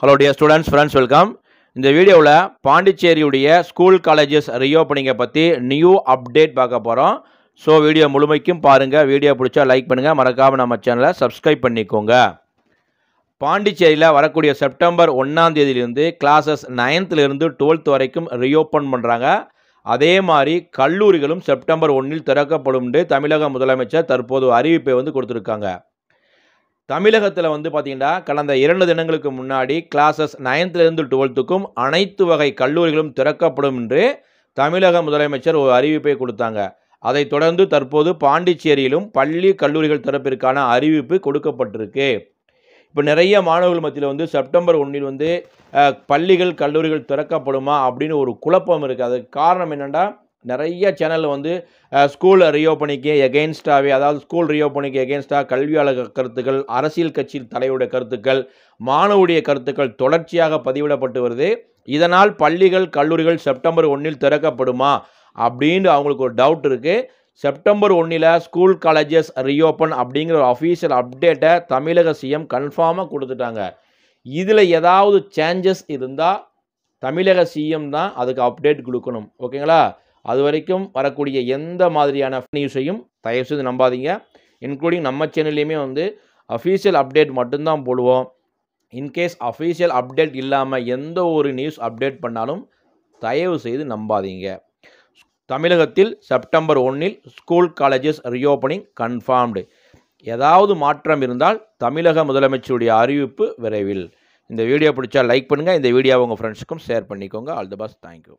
hello dear students friends welcome இந்த வீடியோவில் பாண்டிச்சேரியுடைய school colleges ரீஓப்பனிங்கை பற்றி நியூ அப்டேட் பார்க்க போகிறோம் ஸோ வீடியோ முழுமைக்கும் பாருங்கள் வீடியோ பிடிச்சா லைக் பண்ணுங்கள் மறக்காமல் நம்ம சேனலை சப்ஸ்கிரைப் பண்ணிக்கோங்க பாண்டிச்சேரியில் வரக்கூடிய செப்டம்பர் ஒன்றாம் தேதியிலிருந்து கிளாஸஸ் நைன்த்துலேருந்து டுவெல்த் வரைக்கும் ரீஓப்பன் பண்ணுறாங்க அதே மாதிரி கல்லூரிகளும் செப்டம்பர் ஒன்றில் திறக்கப்படும் தமிழக முதலமைச்சர் தற்போது அறிவிப்பை வந்து கொடுத்துருக்காங்க தமிழகத்தில் வந்து பார்த்திங்கன்னா கடந்த இரண்டு தினங்களுக்கு முன்னாடி கிளாஸஸ் நைன்த்துலேருந்து டுவெல்த்துக்கும் அனைத்து வகை கல்லூரிகளும் திறக்கப்படும் என்று தமிழக முதலமைச்சர் ஒரு அறிவிப்பை கொடுத்தாங்க அதைத் தொடர்ந்து தற்போது பாண்டிச்சேரியிலும் பள்ளி கல்லூரிகள் திறப்பிற்கான அறிவிப்பு கொடுக்கப்பட்டிருக்கு இப்போ நிறைய மாணவர்கள் மத்தியில் வந்து செப்டம்பர் ஒன்றில் வந்து பள்ளிகள் கல்லூரிகள் திறக்கப்படுமா அப்படின்னு ஒரு குழப்பம் இருக்குது அதுக்கு காரணம் என்னென்னா நிறைய சேனல் வந்து ஸ்கூல் ரியோபனிக்கு எகெயின்ஸ்டாகவே அதாவது ஸ்கூல் ரியோபனிக்கு எகெயின்ஸ்டாக கல்வியாளர் கருத்துக்கள் அரசியல் கட்சி தலைவருடைய கருத்துக்கள் மாணவருடைய கருத்துக்கள் தொடர்ச்சியாக பதிவிடப்பட்டு வருது இதனால் பள்ளிகள் கல்லூரிகள் செப்டம்பர் ஒன்றில் திறக்கப்படுமா அப்படின்னு அவங்களுக்கு ஒரு டவுட் இருக்குது செப்டம்பர் ஒன்றில் ஸ்கூல் காலேஜஸ் ரீஓப்பன் அப்படிங்கிற ஒரு அஃபீஷியல் அப்டேட்டை தமிழக சிஎம் கன்ஃபார்மாக கொடுத்துட்டாங்க இதில் ஏதாவது சேஞ்சஸ் இருந்தால் தமிழக சிஎம் தான் அதுக்கு அப்டேட் கொடுக்கணும் ஓகேங்களா அது வரைக்கும் வரக்கூடிய எந்த மாதிரியான நியூஸையும் தயவு செய்து நம்பாதீங்க இன்க்ளூடிங் நம்ம சேனல்லையுமே வந்து அஃபீஷியல் அப்டேட் மட்டும்தான் போடுவோம் இன்கேஸ் அஃபீஷியல் அப்டேட் இல்லாமல் எந்த ஒரு நியூஸ் அப்டேட் பண்ணாலும் தயவு செய்து நம்பாதீங்க தமிழகத்தில் செப்டம்பர் ஒன்றில் ஸ்கூல் காலேஜஸ் ரீஓப்பனிங் கன்ஃபார்ம்டு ஏதாவது மாற்றம் இருந்தால் தமிழக முதலமைச்சருடைய அறிவிப்பு விரைவில் இந்த வீடியோ பிடிச்சா லைக் பண்ணுங்கள் இந்த வீடியோவை உங்கள் ஃப்ரெண்ட்ஸுக்கும் ஷேர் பண்ணிக்கோங்க ஆல் தி பெஸ்ட் தேங்க்யூ